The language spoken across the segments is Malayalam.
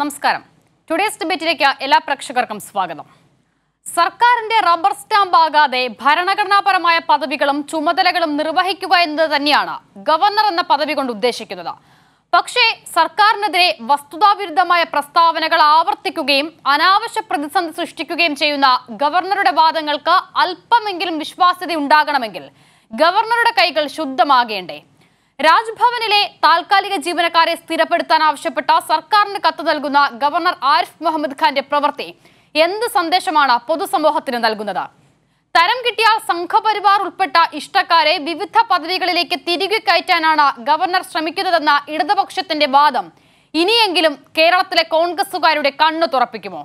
നമസ്കാരം ടുഡേസ് ഡിബേറ്റിലേക്ക് എല്ലാ പ്രേക്ഷകർക്കും സ്വാഗതം സർക്കാരിന്റെ റബ്ബർ സ്റ്റാമ്പ് ആകാതെ ഭരണഘടനാപരമായ പദവികളും ചുമതലകളും നിർവഹിക്കുക എന്നത് തന്നെയാണ് ഗവർണർ എന്ന പദവി കൊണ്ട് ഉദ്ദേശിക്കുന്നത് പക്ഷേ സർക്കാരിനെതിരെ വസ്തുതാവിരുദ്ധമായ പ്രസ്താവനകൾ ആവർത്തിക്കുകയും അനാവശ്യ പ്രതിസന്ധി സൃഷ്ടിക്കുകയും ചെയ്യുന്ന ഗവർണറുടെ വാദങ്ങൾക്ക് അല്പമെങ്കിലും വിശ്വാസ്യത ഉണ്ടാകണമെങ്കിൽ ഗവർണറുടെ കൈകൾ ശുദ്ധമാകേണ്ടേ രാജ്ഭവനിലെ താൽക്കാലിക ജീവനക്കാരെ സ്ഥിരപ്പെടുത്താൻ ആവശ്യപ്പെട്ട സർക്കാരിന് കത്ത് നൽകുന്ന ഗവർണർ ആരിഫ് മുഹമ്മദ് ഖാന്റെ പ്രവൃത്തി എന്ത് സന്ദേശമാണ് പൊതുസമൂഹത്തിന് നൽകുന്നത് തരം കിട്ടിയ സംഘപരിവാർ ഉൾപ്പെട്ട ഇഷ്ടക്കാരെ വിവിധ പദവികളിലേക്ക് തിരികെ കയറ്റാനാണ് ഗവർണർ ശ്രമിക്കുന്നതെന്ന ഇടതുപക്ഷത്തിന്റെ വാദം ഇനിയെങ്കിലും കേരളത്തിലെ കോൺഗ്രസുകാരുടെ കണ്ണു തുറപ്പിക്കുമോ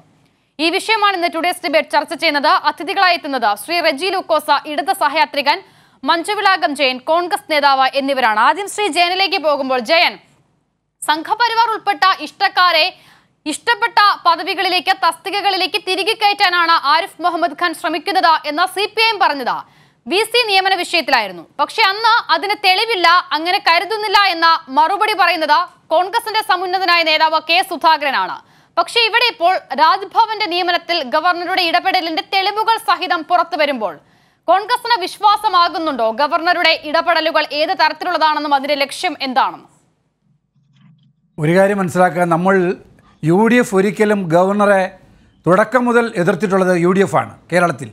ഈ വിഷയമാണ് ഇന്ന് ടുഡേസ് ഡിബേറ്റ് ചർച്ച ചെയ്യുന്നത് അതിഥികളായി എത്തുന്നത് ശ്രീ റെജി ലൂക്കോസ ഇടത് സഹയാത്രികൻ മഞ്ജുവിളാകം ജയൻ കോൺഗ്രസ് നേതാവ് എന്നിവരാണ് ആദ്യം ശ്രീ ജയനിലേക്ക് പോകുമ്പോൾ ജയൻ സംഘപരിവാർ ഉൾപ്പെട്ട ഇഷ്ടക്കാരെ ഇഷ്ടപ്പെട്ട പദവികളിലേക്ക് തസ്തികകളിലേക്ക് തിരികെ കയറ്റാനാണ് ആരിഫ് മുഹമ്മദ് ഖാൻ ശ്രമിക്കുന്നത് എന്ന് സി പി ഐ പറഞ്ഞത് വി സി നിയമന വിഷയത്തിലായിരുന്നു പക്ഷെ അന്ന് അതിന് തെളിവില്ല അങ്ങനെ കരുതുന്നില്ല എന്ന മറുപടി പറയുന്നത് കോൺഗ്രസിന്റെ സമുന്നതനായ നേതാവ് കെ സുധാകരനാണ് പക്ഷെ ഇവിടെ ഇപ്പോൾ രാജ്ഭവന്റെ നിയമനത്തിൽ ഗവർണറുടെ ഇടപെടലിന്റെ തെളിവുകൾ സഹിതം പുറത്തു വരുമ്പോൾ കോൺഗ്രസിന് വിശ്വാസമാകുന്നുണ്ടോ ഗവർണറുടെ ഇടപെടലുകൾ ഏത് തരത്തിലുള്ളതാണെന്നും അതിന്റെ ലക്ഷ്യം എന്താണെന്നും ഒരു കാര്യം മനസ്സിലാക്കുക നമ്മൾ യു ഡി എഫ് ഒരിക്കലും ഗവർണറെ തുടക്കം മുതൽ എതിർത്തിട്ടുള്ളത് യു ഡി എഫാണ് കേരളത്തിൽ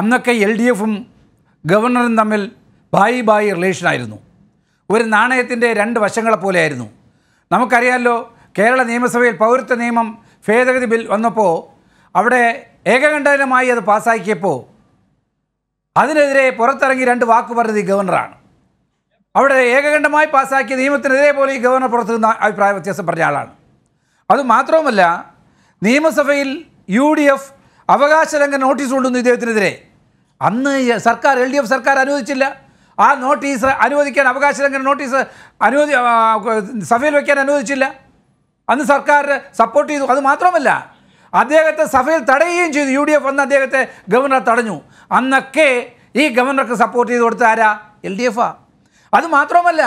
അന്നൊക്കെ എൽ ഡി എഫും ഗവർണറും തമ്മിൽ ബായ് ബായ് റിലേഷനായിരുന്നു ഒരു നാണയത്തിൻ്റെ രണ്ട് വശങ്ങളെ പോലെയായിരുന്നു നമുക്കറിയാമല്ലോ കേരള നിയമസഭയിൽ പൗരത്വ നിയമം ഭേദഗതി ബിൽ വന്നപ്പോൾ അവിടെ ഏകകണ്ഠനമായി അത് പാസ്സാക്കിയപ്പോൾ അതിനെതിരെ പുറത്തിറങ്ങി രണ്ട് വാക്ക് പറഞ്ഞത് ഈ ഗവർണറാണ് അവിടെ ഏകകണ്ഠമായി പാസ്സാക്കിയ നിയമത്തിനെതിരെ പോലെ ഈ ഗവർണർ പുറത്തു നിന്ന് അഭിപ്രായ വ്യത്യാസം പറഞ്ഞ ആളാണ് അതുമാത്രവുമല്ല നിയമസഭയിൽ യു ഡി എഫ് അവകാശ ലംഘന നോട്ടീസ് കൊണ്ടുവന്നു ഇദ്ദേഹത്തിനെതിരെ അന്ന് സർക്കാർ എൽ ഡി എഫ് സർക്കാർ അനുവദിച്ചില്ല ആ നോട്ടീസ് അനുവദിക്കാൻ അവകാശ ലംഘന നോട്ടീസ് അനുവദി സഭയിൽ വയ്ക്കാൻ അനുവദിച്ചില്ല അന്ന് സർക്കാർ സപ്പോർട്ട് ചെയ്തു അത് മാത്രമല്ല അദ്ദേഹത്തെ സഭയിൽ തടയുകയും ചെയ്തു യു ഡി എഫ് വന്ന് അദ്ദേഹത്തെ ഗവർണർ തടഞ്ഞു അന്നൊക്കെ ഈ ഗവർണർക്ക് സപ്പോർട്ട് ചെയ്ത് കൊടുത്ത ആരാ എൽ ഡി എഫാ അത് മാത്രമല്ല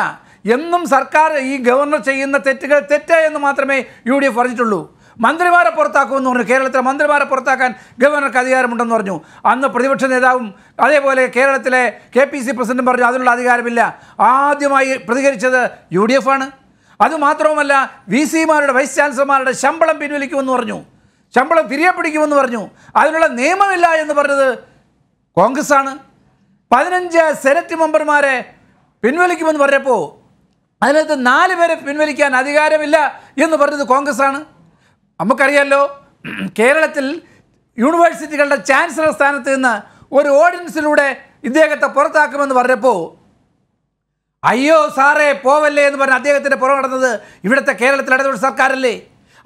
എന്നും സർക്കാർ ഈ ഗവർണർ ചെയ്യുന്ന തെറ്റുകൾ തെറ്റ് എന്ന് മാത്രമേ യു ഡി എഫ് പറഞ്ഞിട്ടുള്ളൂ മന്ത്രിമാരെ പുറത്താക്കുമെന്ന് പറഞ്ഞു കേരളത്തിലെ മന്ത്രിമാരെ പുറത്താക്കാൻ ഗവർണർക്ക് അധികാരമുണ്ടെന്ന് പറഞ്ഞു അന്ന് പ്രതിപക്ഷ നേതാവും അതേപോലെ കേരളത്തിലെ കെ പി സി പ്രസിഡന്റും പറഞ്ഞു അതിനുള്ള അധികാരമില്ല ആദ്യമായി പ്രതികരിച്ചത് യു ഡി എഫ് ആണ് അതുമാത്രവുമല്ല വി സിമാരുടെ വൈസ് ചാൻസലർമാരുടെ ശമ്പളം പിൻവലിക്കുമെന്ന് പറഞ്ഞു ശമ്പളം തിരികെ പിടിക്കുമെന്ന് പറഞ്ഞു അതിനുള്ള നിയമമില്ല എന്ന് പറഞ്ഞത് കോൺഗ്രസ്സാണ് പതിനഞ്ച് സെനറ്റ് മെമ്പർമാരെ പിൻവലിക്കുമെന്ന് പറഞ്ഞപ്പോൾ അതിനകത്ത് നാല് പേരെ പിൻവലിക്കാൻ അധികാരമില്ല എന്ന് പറഞ്ഞത് കോൺഗ്രസ്സാണ് നമുക്കറിയാമല്ലോ കേരളത്തിൽ യൂണിവേഴ്സിറ്റികളുടെ ചാൻസലർ സ്ഥാനത്ത് നിന്ന് ഒരു ഓർഡിനൻസിലൂടെ ഇദ്ദേഹത്തെ പുറത്താക്കുമെന്ന് പറഞ്ഞപ്പോൾ അയ്യോ സാറേ പോവല്ലേ എന്ന് പറഞ്ഞ അദ്ദേഹത്തിൻ്റെ പുറം നടന്നത് ഇവിടുത്തെ കേരളത്തിൽ ഇടതുപക്ഷ സർക്കാരല്ലേ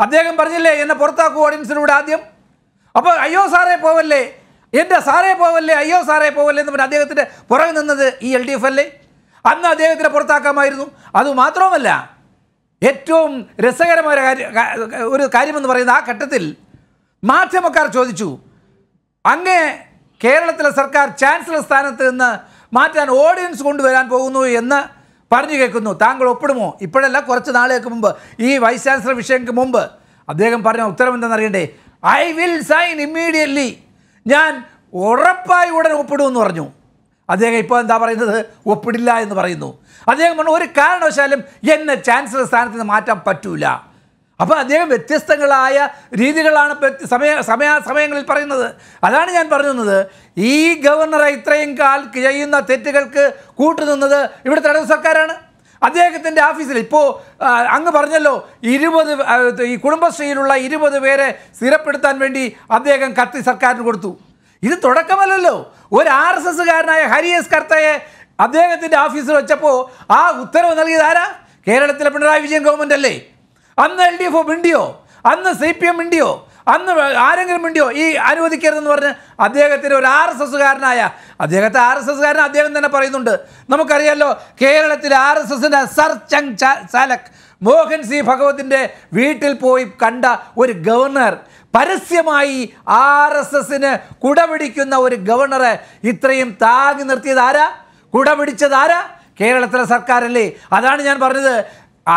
അദ്ദേഹം പറഞ്ഞില്ലേ എന്നെ പുറത്താക്കൂ ഓർഡിനൻസിലൂടെ ആദ്യം അപ്പോൾ അയ്യോ സാറേ പോവല്ലേ എൻ്റെ സാറേ പോവല്ലേ അയ്യോ സാറേ പോവല്ലേ എന്ന് പറഞ്ഞ് അദ്ദേഹത്തിൻ്റെ പുറകെ നിന്നത് ഈ എൽ ഡി എഫ് അല്ലേ അന്ന് അദ്ദേഹത്തിനെ പുറത്താക്കാമായിരുന്നു അതുമാത്രവുമല്ല ഏറ്റവും രസകരമായ ഒരു കാര്യമെന്ന് പറയുന്ന ആ ഘട്ടത്തിൽ മാധ്യമക്കാർ ചോദിച്ചു അങ്ങേ കേരളത്തിലെ സർക്കാർ ചാൻസലർ സ്ഥാനത്ത് നിന്ന് മാറ്റാൻ ഓഡിയൻസ് കൊണ്ടുവരാൻ പോകുന്നു എന്ന് പറഞ്ഞു കേൾക്കുന്നു താങ്കൾ ഒപ്പിടുമോ ഇപ്പോഴല്ല കുറച്ച് നാളുകൾക്ക് മുമ്പ് ഈ വൈസ് ചാൻസലർ വിഷയങ്ങൾക്ക് മുമ്പ് അദ്ദേഹം പറഞ്ഞ അറിയണ്ടേ ഐ വിൽ സൈൻ ഇമ്മീഡിയറ്റ്ലി ഞാൻ ഉറപ്പായി ഉടനെ ഒപ്പിടുമെന്ന് പറഞ്ഞു അദ്ദേഹം ഇപ്പോൾ എന്താ പറയുന്നത് ഒപ്പിടില്ല എന്ന് പറയുന്നു അദ്ദേഹം പറഞ്ഞു ഒരു കാരണവശാലും എന്നെ ചാൻസലർ സ്ഥാനത്ത് നിന്ന് മാറ്റാൻ പറ്റൂല അപ്പോൾ അദ്ദേഹം വ്യത്യസ്തങ്ങളായ രീതികളാണ് സമയ സമയ സമയങ്ങളിൽ പറയുന്നത് അതാണ് ഞാൻ പറഞ്ഞത് ഈ ഗവർണറെ ഇത്രയും കാൽ ചെയ്യുന്ന തെറ്റുകൾക്ക് കൂട്ടുനിന്നത് ഇവിടുത്തെ ഇടതു സർക്കാരാണ് അദ്ദേഹത്തിൻ്റെ ഓഫീസിൽ ഇപ്പോൾ അങ്ങ് പറഞ്ഞല്ലോ ഇരുപത് ഈ കുടുംബശ്രീയിലുള്ള ഇരുപത് പേരെ സ്ഥിരപ്പെടുത്താൻ വേണ്ടി അദ്ദേഹം കത്തി സർക്കാരിന് കൊടുത്തു ഇത് തുടക്കമല്ലല്ലോ ഒരു ആർ എസ് എസ്സുകാരനായ ഹരി എസ് കർത്തയെ അദ്ദേഹത്തിൻ്റെ ഓഫീസിൽ വെച്ചപ്പോൾ ആ ഉത്തരവ് നൽകിയത് ആരാ കേരളത്തിലെ പിണറായി വിജയൻ ഗവൺമെൻറ് അല്ലേ അന്ന് എൽ ഡി എഫ് മിണ്ടിയോ അന്ന് സി പി എം മിണ്ടിയോ അന്ന് ആരെങ്കിലും മിണ്ടിയോ ഈ അനുവദിക്കരുതെന്ന് പറഞ്ഞ് അദ്ദേഹത്തിന് ഒരു ആർ എസ് എസ്സുകാരനായ അദ്ദേഹത്തെ ആർ എസ് എസ്സുകാരൻ അദ്ദേഹം തന്നെ പറയുന്നുണ്ട് നമുക്കറിയാമല്ലോ കേരളത്തിലെ ആർ എസ് എസിൻ്റെ സർ ചങ് ചാലക് മോഹൻ സി ഭഗവതിൻ്റെ വീട്ടിൽ പോയി കണ്ട ഒരു ഗവർണർ പരസ്യമായി ആർ എസ് എസിന് കുടപിടിക്കുന്ന ഒരു ഗവർണറെ ഇത്രയും താങ്ങി നിർത്തിയത് ആരാ കുടപിടിച്ചത് ആരാ കേരളത്തിലെ സർക്കാരല്ലേ അതാണ് ഞാൻ പറഞ്ഞത്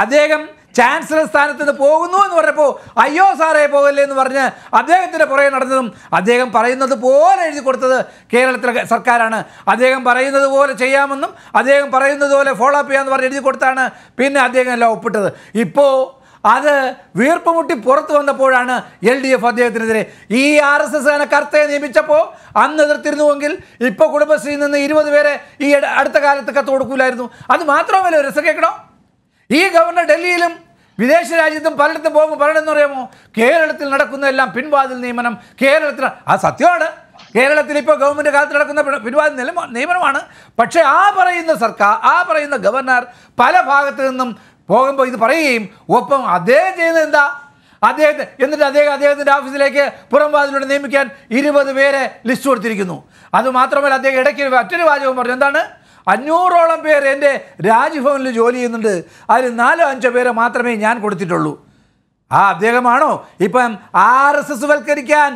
അദ്ദേഹം ചാൻസലർ സ്ഥാനത്ത് നിന്ന് പോകുന്നു എന്ന് പറഞ്ഞപ്പോൾ അയ്യോ സാറേ പോകല്ലേ എന്ന് പറഞ്ഞ് അദ്ദേഹത്തിൻ്റെ പുറകെ നടന്നതും അദ്ദേഹം പറയുന്നത് പോലെ എഴുതി കൊടുത്തത് കേരളത്തിലെ സർക്കാരാണ് അദ്ദേഹം പറയുന്നത് പോലെ ചെയ്യാമെന്നും അദ്ദേഹം പറയുന്നത് പോലെ ഫോളോ അപ്പ് ചെയ്യാമെന്ന് പറഞ്ഞ് എഴുതി കൊടുത്താണ് പിന്നെ അദ്ദേഹം എല്ലാം ഒപ്പിട്ടത് ഇപ്പോൾ അത് വീർപ്പുമുട്ടി പുറത്തു വന്നപ്പോഴാണ് എൽ ഡി എഫ് അദ്ദേഹത്തിനെതിരെ ഈ ആർ എസ് എസ് കർത്തയെ നിയമിച്ചപ്പോൾ അന്ന് എതിർത്തിരുന്നുവെങ്കിൽ ഇപ്പോൾ കുടുംബശ്രീയിൽ നിന്ന് ഇരുപത് പേരെ ഈ അടുത്ത കാലത്ത് കത്ത് കൊടുക്കില്ലായിരുന്നു അത് മാത്രമല്ല രസം കേൾക്കണോ ഈ ഗവർണർ ഡൽഹിയിലും വിദേശ രാജ്യത്തും പലയിടത്തും പോകുമ്പോൾ പറയണമെന്ന് പറയാമോ കേരളത്തിൽ നടക്കുന്ന എല്ലാം പിൻവാതിൽ നിയമനം കേരളത്തിൽ ആ സത്യമാണ് കേരളത്തിൽ ഇപ്പോൾ ഗവൺമെൻറ് കാലത്ത് നടക്കുന്ന പിൻവാതിൽ നിയമനമാണ് പക്ഷേ ആ പറയുന്ന സർക്കാർ ആ പറയുന്ന ഗവർണർ പല ഭാഗത്തു നിന്നും പോകുമ്പോൾ ഇത് പറയുകയും ഒപ്പം അദ്ദേഹം ചെയ്യുന്നത് എന്താ അദ്ദേഹത്തെ എന്നിട്ട് അദ്ദേഹം അദ്ദേഹത്തിൻ്റെ ഓഫീസിലേക്ക് പുറം വാതിലൂടെ നിയമിക്കാൻ ഇരുപത് പേരെ ലിസ്റ്റ് കൊടുത്തിരിക്കുന്നു അതുമാത്രമല്ല അദ്ദേഹം ഇടയ്ക്ക് മറ്റൊരു വാചകം പറഞ്ഞു എന്താണ് അഞ്ഞൂറോളം പേർ എൻ്റെ രാജ്ഭവനിൽ ജോലി ചെയ്യുന്നുണ്ട് അതിൽ നാലോ അഞ്ചോ പേരെ മാത്രമേ ഞാൻ കൊടുത്തിട്ടുള്ളൂ ആ അദ്ദേഹമാണോ ഇപ്പം ആർ എസ് എസ് വൽക്കരിക്കാൻ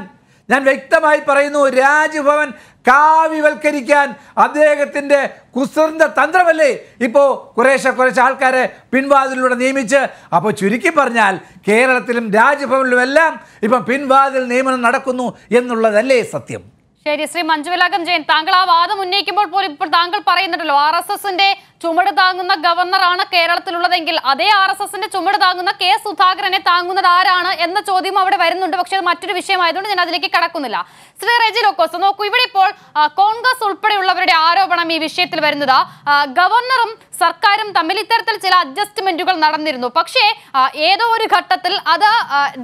ഞാൻ വ്യക്തമായി പറയുന്നു രാജ്ഭവൻ കാവ്യവൽക്കരിക്കാൻ അദ്ദേഹത്തിൻ്റെ കുസൃന്ത തന്ത്രമല്ലേ ഇപ്പോൾ കുറേശ്ശെ കുറേശ്ശെ ആൾക്കാരെ പിൻവാതിലൂടെ നിയമിച്ച് അപ്പോൾ ചുരുക്കി പറഞ്ഞാൽ കേരളത്തിലും രാജ്ഭവനിലുമെല്ലാം ഇപ്പം പിൻവാതിൽ നിയമനം നടക്കുന്നു എന്നുള്ളതല്ലേ സത്യം ശരി ശ്രീ മഞ്ജുവിലാകം ജയൻ താങ്കൾ ആ വാദം ഉന്നയിക്കുമ്പോൾ പോലും ഇപ്പോൾ താങ്കൾ പറയുന്നുണ്ടല്ലോ ആർ എസ് എസിന്റെ ചുമട് താങ്ങുന്ന ഗവർണറാണ് കേരളത്തിലുള്ളതെങ്കിൽ അതേ ആർ എസ് എസിന്റെ ചുമട് താങ്ങുന്ന കെ സുധാകരനെ താങ്ങുന്നത് ആരാണ് എന്ന ചോദ്യം അവിടെ വരുന്നുണ്ട് പക്ഷെ അത് മറ്റൊരു വിഷയമായതുകൊണ്ട് ഞാൻ അതിലേക്ക് കടക്കുന്നില്ല ശ്രീ റെജി ലൊക്കോസ് നോക്കൂ ഇവിടെ ഇപ്പോൾ കോൺഗ്രസ് ഉൾപ്പെടെയുള്ളവരുടെ ആരോപണം ഈ വിഷയത്തിൽ വരുന്നത് ഗവർണറും സർക്കാരും തമ്മിൽ ഇത്തരത്തിൽ ചില അഡ്ജസ്റ്റ്മെന്റുകൾ നടന്നിരുന്നു പക്ഷേ ഏതോ ഒരു ഘട്ടത്തിൽ അത്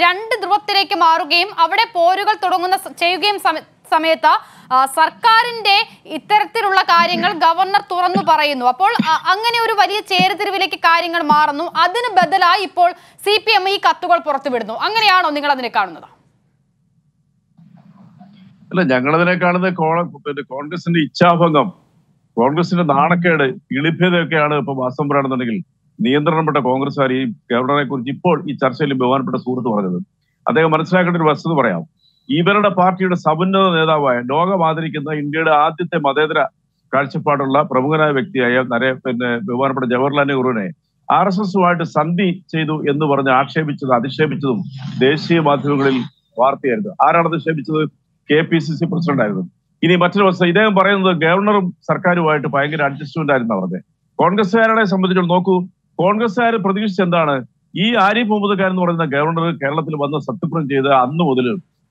രണ്ട് ധ്രുവത്തിലേക്ക് മാറുകയും അവിടെ പോരുകൾ തുടങ്ങുന്ന ചെയ്യുകയും സമയത്ത് സർക്കാരിന്റെ ഇത്തരത്തിലുള്ള കാര്യങ്ങൾ ഗവർണർ തുറന്നു പറയുന്നു അപ്പോൾ അങ്ങനെ ഒരു വലിയ ചേരുതിരിവിലേക്ക് കാര്യങ്ങൾ മാറുന്നു അതിന് ബദലായി ഇപ്പോൾ സി പി എം ഈ കത്തുകൾ പുറത്തുവിടുന്നു അങ്ങനെയാണോ നിങ്ങൾ അതിനെ കാണുന്നത് അല്ല ഞങ്ങളതിനെ കാണുന്നത് കോൺഗ്രസിന്റെ ഇച്ഛാഭംഗം കോൺഗ്രസിന്റെ നാണക്കേട് കിളിഭ്യതയൊക്കെയാണ് ഇപ്പൊ വാസം പറയുകയാണെന്നുണ്ടെങ്കിൽ നിയന്ത്രണപ്പെട്ട കോൺഗ്രസ്സുകാർ ഈ ഗവർണറെ കുറിച്ച് ഇപ്പോൾ ഈ ചർച്ചയിൽ ബഹുമാനപ്പെട്ട സുഹൃത്ത് പറഞ്ഞത് അദ്ദേഹം മനസ്സിലാക്കേണ്ട ഒരു വസ്തുത പറയാം ഇവരുടെ പാർട്ടിയുടെ സമുന്നത നേതാവായ ലോകം ആദരിക്കുന്ന ഇന്ത്യയുടെ ആദ്യത്തെ മതേതര കാഴ്ചപ്പാടുള്ള പ്രമുഖനായ വ്യക്തിയായ നരേ പിന്നെ ബഹുമാനപ്പെട്ട ജവഹർലാൽ നെഹ്റുവിനെ ആർ എസ് എസുമായിട്ട് സന്ധി ചെയ്തു എന്ന് പറഞ്ഞ് ആക്ഷേപിച്ചത് അധിക്ഷേപിച്ചതും ദേശീയ മാധ്യമങ്ങളിൽ വാർത്തയായിരുന്നു ആരാണ് അധിക്ഷേപിച്ചത് കെ പി സി സി പ്രസിഡന്റായിരുന്നു ഇനി മറ്റൊരു വസ്തു ഇദ്ദേഹം പറയുന്നത് ഗവർണറും സർക്കാരുമായിട്ട് ഭയങ്കര അഡ്ജസ്റ്റ്മെന്റ് ആയിരുന്നു പറഞ്ഞത് കോൺഗ്രസ്സുകാരനെ സംബന്ധിച്ചിടത്തോളം നോക്കൂ കോൺഗ്രസ്സുകാർ പ്രതീക്ഷിച്ചെന്താണ് ഈ ആരിഫ് മുഹമ്മദ് ഖാൻ എന്ന് പറയുന്ന ഗവർണർ കേരളത്തിൽ വന്ന് സത്യപ്രം ചെയ്ത് അന്ന് മുതൽ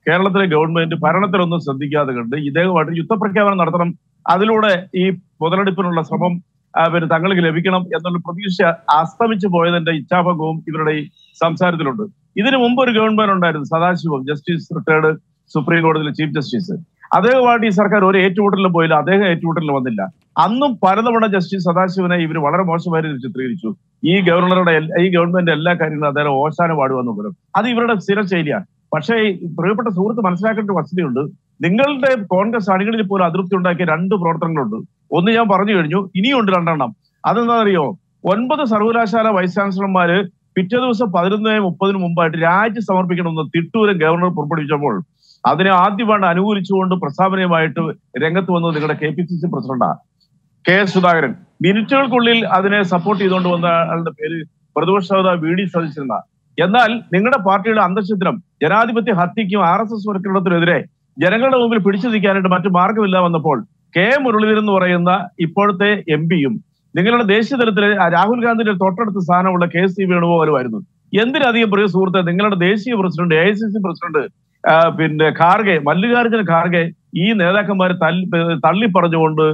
കേരളത്തിലെ ഗവൺമെന്റ് ഭരണത്തിലൊന്നും ശ്രദ്ധിക്കാതെ കണ്ട് ഇദ്ദേഹമായിട്ട് യുദ്ധപ്രഖ്യാപനം നടത്തണം അതിലൂടെ ഈ മുതലെടുപ്പിനുള്ള ശ്രമം പിന്നെ തങ്ങൾക്ക് ലഭിക്കണം എന്നുള്ള പ്രതീക്ഷ അസ്തമിച്ചു പോയതിന്റെ ഇച്ഛാഭംഗവും ഇവരുടെ ഈ സംസാരത്തിലുണ്ട് ഇതിനു മുമ്പ് ഒരു ഗവൺമെന്റ് ഉണ്ടായിരുന്നു സദാശിവം ജസ്റ്റിസ് റിട്ടയർഡ് സുപ്രീം കോടതിയിലെ ചീഫ് ജസ്റ്റിസ് അദ്ദേഹമായിട്ട് ഈ സർക്കാർ ഒരു ഏറ്റുമുട്ടലിൽ പോയില്ല അദ്ദേഹം ഏറ്റുമുട്ടലിൽ വന്നില്ല അന്നും പലതവണ ജസ്റ്റിസ് സദാശിവനെ ഇവർ വളരെ മോശമായ രീതിയിൽ ചിത്രീകരിച്ചു ഈ ഗവർണറുടെ ഈ ഗവൺമെന്റ് എല്ലാ കാര്യങ്ങളും അദ്ദേഹം ഓശാന പാടുവെന്ന് പറയും അത് ഇവരുടെ സ്ഥിരശൈലിയാണ് പക്ഷേ പ്രിയപ്പെട്ട സുഹൃത്ത് മനസ്സിലാക്കേണ്ട വസ്തുതയുണ്ട് നിങ്ങളുടെ കോൺഗ്രസ് അണികളിൽ പോലും അതൃപ്തി ഉണ്ടാക്കിയ രണ്ട് പ്രവർത്തനങ്ങളുണ്ട് ഒന്ന് ഞാൻ പറഞ്ഞു കഴിഞ്ഞു ഇനിയുണ്ട് രണ്ടെണ്ണം അറിയോ ഒൻപത് സർവകലാശാല വൈസ് ചാൻസലർമാര് പിറ്റേ ദിവസം പതിനൊന്ന് മുപ്പതിന് മുമ്പായിട്ട് രാജി സമർപ്പിക്കണമെന്ന് തിട്ടൂരും ഗവർണർ പുറപ്പെടുവിച്ചപ്പോൾ അതിനെ ആദ്യമായിട്ട് അനുകൂലിച്ചുകൊണ്ട് പ്രസ്താവനയുമായിട്ട് രംഗത്ത് വന്നത് നിങ്ങളുടെ കെ പി സി സി പ്രസിഡന്റാണ് കെ എസ് സുധാകരൻ മിനിറ്റുകൾക്കുള്ളിൽ അതിനെ സപ്പോർട്ട് ചെയ്തുകൊണ്ട് വന്ന ആളുടെ പേര് പ്രതിപക്ഷ നേതാവ് വി ഡി സതീശനാണ് എന്നാൽ നിങ്ങളുടെ പാർട്ടിയുടെ അന്തഃഛിദ്രം ജനാധിപത്യ ഹത്യയ്ക്കും ആർ എസ് എസ് വർക്കിടത്തിനെതിരെ ജനങ്ങളുടെ മുമ്പിൽ പിടിച്ചു നിൽക്കാനായിട്ട് മറ്റു മാർഗമില്ല വന്നപ്പോൾ കെ മുരളീധരൻ എന്ന് പറയുന്ന ഇപ്പോഴത്തെ എം പിയും നിങ്ങളുടെ ദേശീയ തലത്തിലെ രാഹുൽ ഗാന്ധിയുടെ തൊട്ടടുത്ത സ്ഥാനമുള്ള കെ സി വേണുഗോപാലുമായിരുന്നു എന്തിനധികം പ്രിയ സുഹൃത്തെ നിങ്ങളുടെ ദേശീയ president A I C C president പിന്നെ ഖാർഗെ മല്ലികാർജുന ഖാർഗെ ഈ നേതാക്കന്മാരെ തള്ളി പറഞ്ഞുകൊണ്ട്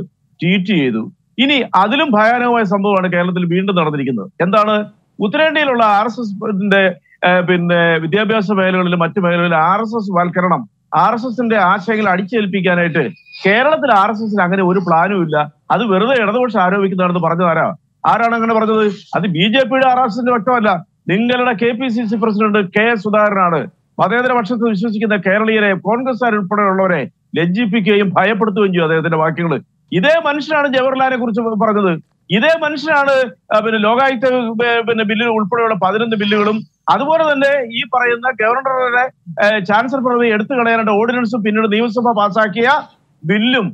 ട്വീറ്റ് ചെയ്തു ഇനി അതിലും ഭയാനകമായ സംഭവമാണ് കേരളത്തിൽ വീണ്ടും നടന്നിരിക്കുന്നത് എന്താണ് ഉത്തരേന്ത്യയിലുള്ള ആർ എസ് എസിന്റെ പിന്നെ വിദ്യാഭ്യാസ മേഖലകളിലും മറ്റു മേഖലകളിലും ആർ എസ് എസ് വൽക്കരണം ആർ എസ് എസിന്റെ ആശയങ്ങൾ അടിച്ചേൽപ്പിക്കാനായിട്ട് കേരളത്തിൽ ആർ എസ് എസിന് അങ്ങനെ ഒരു പ്ലാനും ഇല്ല അത് വെറുതെ ഇടതുപക്ഷം ആരോപിക്കുന്നതാണെന്ന് പറഞ്ഞത് ആരാ ആരാണ് അങ്ങനെ പറഞ്ഞത് അത് ബി ജെ പിയുടെ ആർ എസ് എസിന്റെ പക്ഷമല്ല നിങ്ങളുടെ K P C C president K സുധാകരനാണ് മതേതര പക്ഷത്ത് വിശ്വസിക്കുന്ന കേരളീയരെ കോൺഗ്രസ്സുകാർ ഉൾപ്പെടെയുള്ളവരെ ലജ്ജിപ്പിക്കുകയും ഭയപ്പെടുത്തുകയും ചെയ്യും അദ്ദേഹത്തിന്റെ വാക്യങ്ങൾ ഇതേ മനുഷ്യനാണ് ജവഹർലാലിനെ കുറിച്ച് പറഞ്ഞത് ഇതേ മനുഷ്യനാണ് പിന്നെ ലോകായുക്ത പിന്നെ ബില്ലിൽ ഉൾപ്പെടെയുള്ള പതിനൊന്ന് ബില്ലുകളും അതുപോലെ തന്നെ ഈ പറയുന്ന ഗവർണറുടെ ചാൻസലർ പദവി എടുത്തു കളയാനുള്ള ഓർഡിനൻസും പിന്നീട് നിയമസഭ പാസാക്കിയ ബില്ലും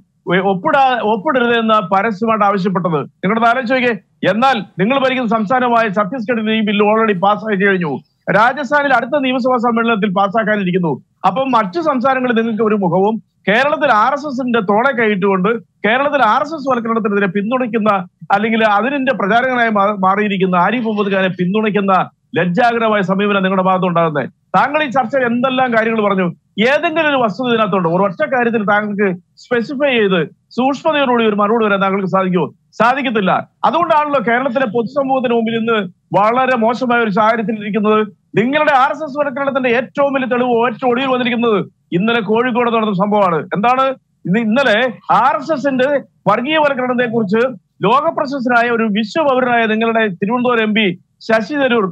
ഒപ്പിടാ ഒപ്പിടരുത് എന്ന് പരസ്യമായിട്ട് ആവശ്യപ്പെട്ടത് നിങ്ങളുടെ ആലോചിച്ച് നോക്കിയേ എന്നാൽ നിങ്ങൾ ഭരിക്കുന്ന സംസ്ഥാനമായ ഛത്തീസ്ഗഡിൽ ഈ ബില്ല് ഓൾറെഡി പാസ്സാക്കി കഴിഞ്ഞു രാജസ്ഥാനിൽ അടുത്ത നിയമസഭാ സമ്മേളനത്തിൽ പാസ്സാക്കാനിരിക്കുന്നു അപ്പം മറ്റു സംസ്ഥാനങ്ങളിൽ നിങ്ങൾക്ക് ഒരു മുഖവും കേരളത്തിൽ ആർ എസ് എസിന്റെ തോളെ കൈയിട്ടുകൊണ്ട് കേരളത്തിൽ ആർ എസ് എസ് വൽക്കരണത്തിനെതിരെ പിന്തുണയ്ക്കുന്ന അല്ലെങ്കിൽ അതിനെ പ്രചാരകനായി മാറിയിരിക്കുന്ന ആരിഫ് മുഹമ്മദ് ഖാനെ പിന്തുണയ്ക്കുന്ന ലജ്ജാകരമായ സമീപനം നിങ്ങളുടെ ഭാഗത്ത് ഉണ്ടാകുന്നത് താങ്കൾ ഈ ചർച്ച എന്തെല്ലാം കാര്യങ്ങൾ പറഞ്ഞു ഏതെങ്കിലും ഒരു വസ്തുത ഇതിനകത്തുണ്ട് ഒരു ഒറ്റ കാര്യത്തിൽ താങ്കൾക്ക് സ്പെസിഫൈ ചെയ്ത് സൂക്ഷ്മതയോടുകൂടി ഒരു മറുപടി വരാൻ താങ്കൾക്ക് സാധിക്കുമോ സാധിക്കത്തില്ല അതുകൊണ്ടാണല്ലോ കേരളത്തിലെ പൊതുസമൂഹത്തിന് മുമ്പിൽ ഇന്ന് വളരെ മോശമായ ഒരു സാഹചര്യത്തിൽ ഇരിക്കുന്നത് നിങ്ങളുടെ ആർ എസ് എസ് വൽക്കരണത്തിന്റെ ഏറ്റവും വലിയ തെളിവ് ഏറ്റവും ഒടിയിൽ വന്നിരിക്കുന്നത് ഇന്നലെ കോഴിക്കോട് നടന്ന സംഭവമാണ് എന്താണ് ഇന്ന് ഇന്നലെ ആർ എസ് എസിന്റെ വർഗീയവൽക്കരണത്തെ കുറിച്ച് ലോകപ്രശസ്തനായ ഒരു വിശ്വപൗരനായ നിങ്ങളുടെ തിരുവനന്തപുരം എം പി ശശി തരൂർ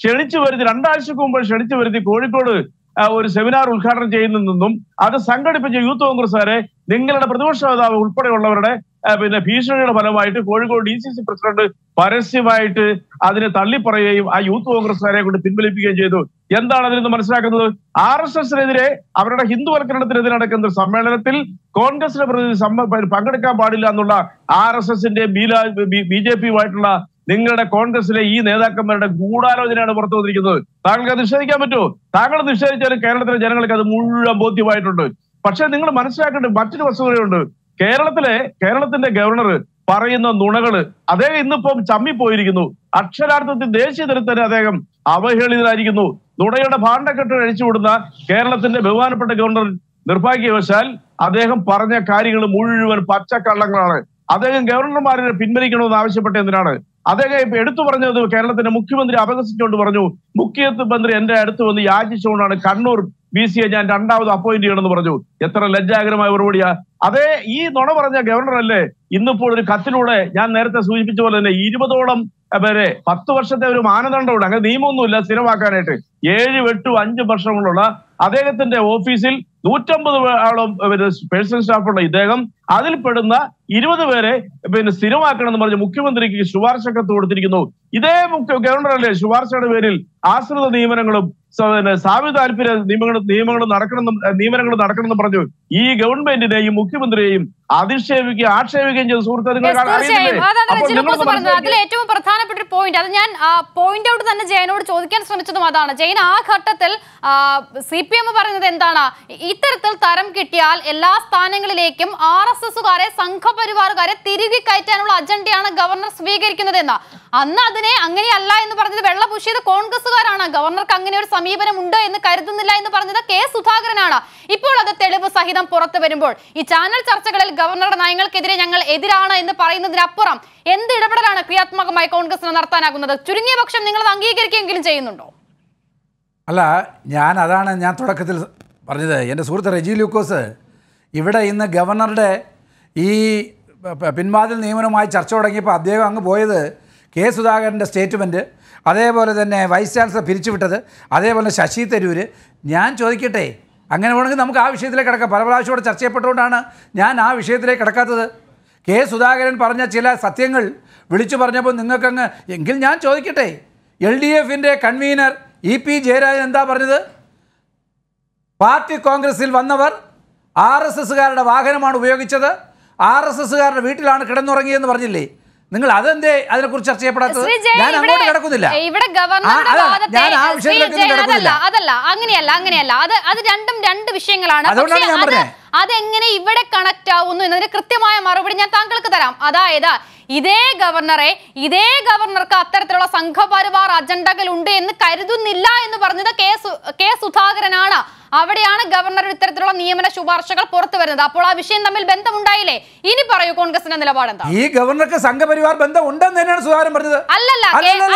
ക്ഷണിച്ചു വരുത്തി രണ്ടാഴ്ചക്ക് മുമ്പ് ക്ഷണിച്ചു വരുത്തി കോഴിക്കോട് ഒരു സെമിനാർ ഉദ്ഘാടനം ചെയ്യുന്നതെന്നും അത് സംഘടിപ്പിച്ച യൂത്ത് കോൺഗ്രസ്സുകാരെ നിങ്ങളുടെ പ്രതിപക്ഷ നേതാവ് ഉൾപ്പെടെയുള്ളവരുടെ പിന്നെ ഭീഷണിയുടെ ഫലമായിട്ട് Kozhikode D C C president പരസ്യമായിട്ട് അതിനെ തള്ളിപ്പറയുകയും ആ യൂത്ത് കോൺഗ്രസ്സുകാരെ കൊണ്ട് പിൻവലിപ്പിക്കുകയും ചെയ്തു എന്താണ് അതിൽ നിന്ന് മനസ്സിലാക്കുന്നത് ആർ എസ് എസിനെതിരെ അവരുടെ ഹിന്ദുവൽക്കരണത്തിനെതിരെ നടക്കുന്ന സമ്മേളനത്തിൽ കോൺഗ്രസിന്റെ പ്രതിനിധി പങ്കെടുക്കാൻ പാടില്ല എന്നുള്ള ആർ എസ് എസിന്റെ ബി ജെ പിയുമായിട്ടുള്ള നിങ്ങളുടെ കോൺഗ്രസിലെ ഈ നേതാക്കന്മാരുടെ ഗൂഢാലോചനയാണ് പുറത്തു വന്നിരിക്കുന്നത് താങ്കൾക്ക് അത് നിഷേധിക്കാൻ പറ്റുമോ താങ്കൾ നിഷേധിച്ചാലും കേരളത്തിലെ ജനങ്ങൾക്ക് അത് മുഴുവൻ ബോധ്യമായിട്ടുണ്ട് പക്ഷെ നിങ്ങൾ മനസ്സിലാക്കേണ്ടത് മറ്റൊരു വസ്തുതയുണ്ട് കേരളത്തിലെ കേരളത്തിന്റെ ഗവർണർ പറയുന്ന നുണകള് അദ്ദേഹം ഇന്നിപ്പം ചമ്മിപ്പോയിരിക്കുന്നു അക്ഷരാർത്ഥത്തിൽ ദേശീയ തലത്തിൽ അദ്ദേഹം അവഹേളിതരായിരിക്കുന്നു നുണയുടെ ഭാണ്ഡക്കെട്ട് അഴിച്ചുവിടുന്ന കേരളത്തിന്റെ ബഹുമാനപ്പെട്ട ഗവർണർ നിർഭാഗ്യവശാൽ അദ്ദേഹം പറഞ്ഞ കാര്യങ്ങൾ മുഴുവൻ പച്ചക്കള്ളങ്ങളാണ് അദ്ദേഹം ഗവർണർമാരെ പിൻവലിക്കണമെന്ന് ആവശ്യപ്പെട്ട എന്തിനാണ് അദ്ദേഹം എടുത്തു പറഞ്ഞത് കേരളത്തിന്റെ മുഖ്യമന്ത്രി അപകസിച്ചുകൊണ്ട് പറഞ്ഞു മുഖ്യമന്ത്രി എന്റെ അടുത്ത് വന്ന് യാചിച്ചുകൊണ്ടാണ് കണ്ണൂർ ബി സിയെ ഞാൻ രണ്ടാമത് അപ്പോയിന്റ് ചെയ്യണമെന്ന് പറഞ്ഞു എത്ര ലജ്ജാകരമായ മറുപടിയാ അതേ ഈ നുണ പറഞ്ഞ ഗവർണർ അല്ലേ ഇന്നിപ്പോൾ ഒരു കത്തിലൂടെ ഞാൻ നേരത്തെ സൂചിപ്പിച്ച പോലെ തന്നെ ഇരുപതോളം പേരെ പത്ത് വർഷത്തെ ഒരു ഉണ്ട് അങ്ങനെ നിയമമൊന്നുമില്ല സ്ഥിരമാക്കാനായിട്ട് ഏഴ് എട്ടും അഞ്ച് വർഷങ്ങളുള്ള അദ്ദേഹത്തിന്റെ ഓഫീസിൽ നൂറ്റമ്പത് ആളും പേഴ്സണൽ സ്റ്റാഫുള്ള ഇദ്ദേഹം പെടുന്ന ഇരുപത് പേരെ പിന്നെ സ്ഥിരമാക്കണം എന്ന് പറഞ്ഞ് മുഖ്യമന്ത്രിക്ക് ശുപാർശ കത്ത് കൊടുത്തിരിക്കുന്നു ഇതേ ഗവർണർ അല്ലേ ശുപാർശയുടെ പേരിൽ ആശ്രിത നിയമനങ്ങളും സാമ്യ താല്പര്യ നിയമങ്ങൾ നിയമങ്ങൾ നടക്കണമെന്നും നിയമനങ്ങൾ നടക്കണമെന്നും പറഞ്ഞു ഈ ഗവൺമെന്റിനെയും മുഖ്യമന്ത്രിയെയും അധിക്ഷേപിക്കുകയും ആക്ഷേപിക്കുകയും ചെയ്ത സുഹൃത്ത് നിങ്ങൾ ഏറ്റവും പ്രധാനപ്പെട്ട ഒരു പോയിന്റ് അത് ഞാൻ പോയിന്റ് ഔട്ട് തന്നെ ജയനോട് ചോദിക്കാൻ ശ്രമിച്ചതും അതാണ് ജയൻ ആ ഘട്ടത്തിൽ സി പി എം പറയുന്നത് എന്താണ് ഇത്തരത്തിൽ തരം കിട്ടിയാൽ എല്ലാ സ്ഥാനങ്ങളിലേക്കും ആർ എസ് എസുകാരെ സംഘപരിവാറുകാരെ തിരികെ കയറ്റാനുള്ള അജണ്ടയാണ് ഗവർണർ സ്വീകരിക്കുന്നത് എന്ന് അന്ന് അതിനെ അങ്ങനെയല്ല എന്ന് പറഞ്ഞത് വെള്ളപൂശിയത് കോൺഗ്രസ്സുകാരാണ് ഗവർണർക്ക് അങ്ങനെ ഒരു സമീപം ഉണ്ടോ എന്ന് കരുതുന്നില്ല എന്ന് പറഞ്ഞത് കെ സുധാകരനാണ് ഇപ്പോൾ അത് തെളിവ് സഹിതം പുറത്തു വരുമ്പോൾ ഈ ചാനൽ ചർച്ചകളിൽ ഗവർണറുടെ നയങ്ങൾക്കെതിരെ ഞങ്ങൾ എതിരാണ് എന്ന് പറയുന്നതിനപ്പുറം എന്ത് ഇടപെടലാണ് ക്രിയാത്മകമായി കോൺഗ്രസിന് നടത്താനാകുന്നത് ചുരുങ്ങിയ പക്ഷം നിങ്ങൾ അത് അംഗീകരിക്കുകയെങ്കിലും ചെയ്യുന്നുണ്ടോ അല്ല ഞാൻ അതാണ് ഞാൻ തുടക്കത്തിൽ പറഞ്ഞത് എൻ്റെ സുഹൃത്ത് റെജി ലൂക്കോസ് ഇവിടെ ഇന്ന് ഗവർണറുടെ ഈ പിൻവാതിൽ നിയമനവുമായി ചർച്ച തുടങ്ങിയപ്പോൾ അദ്ദേഹം അങ്ങ് പോയത് കെ സുധാകരൻ്റെ സ്റ്റേറ്റ്മെൻറ്റ് അതേപോലെ തന്നെ വൈസ് ചാൻസലർ പിരിച്ചുവിട്ടത് അതേപോലെ ശശി തരൂർ ഞാൻ ചോദിക്കട്ടെ അങ്ങനെ വേണമെങ്കിൽ നമുക്ക് ആ വിഷയത്തിലേക്ക് കിടക്കാം പല പ്രാവശ്യം ഇവിടെ ചർച്ച ചെയ്യപ്പെട്ടുകൊണ്ടാണ് ഞാൻ ആ വിഷയത്തിലേക്ക് കിടക്കാത്തത് കെ സുധാകരൻ പറഞ്ഞ ചില സത്യങ്ങൾ വിളിച്ചു പറഞ്ഞപ്പോൾ നിങ്ങൾക്കങ്ങ് എങ്കിൽ ഞാൻ ചോദിക്കട്ടെ എൽ ഡി എഫിൻ്റെ കൺവീനർ ഇ പി ജയരാജൻ എന്താ പറഞ്ഞത് പാർട്ടി കോൺഗ്രസിൽ വന്നവർ ആർ എസ് എസ്സുകാരുടെ വാഹനമാണ് ഉപയോഗിച്ചത് ആർ എസ് എസ്സുകാരുടെ വീട്ടിലാണ് കിടന്നുറങ്ങിയെന്ന് പറഞ്ഞില്ലേ നിങ്ങൾ അതെന്തേ അതിനെക്കുറിച്ച് ചർച്ച ചെയ്യപ്പെടാത്ത ഞാൻ അങ്ങോട്ട് കിടക്കുന്നില്ല ഇവിടെ ഗവർണറുടെ അതല്ല അങ്ങനെയല്ല അങ്ങനെയല്ല അത് അത് രണ്ടും രണ്ട് വിഷയങ്ങളാണ് അതെങ്ങനെ ഇവിടെ കണക്ട് ആവുന്നു എന്നതിന് കൃത്യമായ മറുപടി ഞാൻ താങ്കൾക്ക് തരാം അതായത് ഇതേ ഗവർണറെ ഇതേ ഗവർണർക്ക് അത്തരത്തിലുള്ള സംഘപരിവാർ അജണ്ടകൾ ഉണ്ട് എന്ന് കരുതുന്നില്ല എന്ന് പറഞ്ഞത് കെ കെ സുധാകരനാണ് അവിടെയാണ് ഗവർണറുടെ ഇത്തരത്തിലുള്ള നിയമന ശുപാർശകൾ പുറത്തു വരുന്നത് അപ്പോൾ ആ വിഷയം തമ്മിൽ ബന്ധമുണ്ടായില്ലേ ഇനി പറയൂ കോൺഗ്രസിന്റെ നിലപാട് എന്താ ഈ ഗവർണർക്ക് സംഘപരിവാർ ബന്ധം ഉണ്ടെന്ന് തന്നെയാണ് സുധാകരൻ പറഞ്ഞത് അല്ലല്ല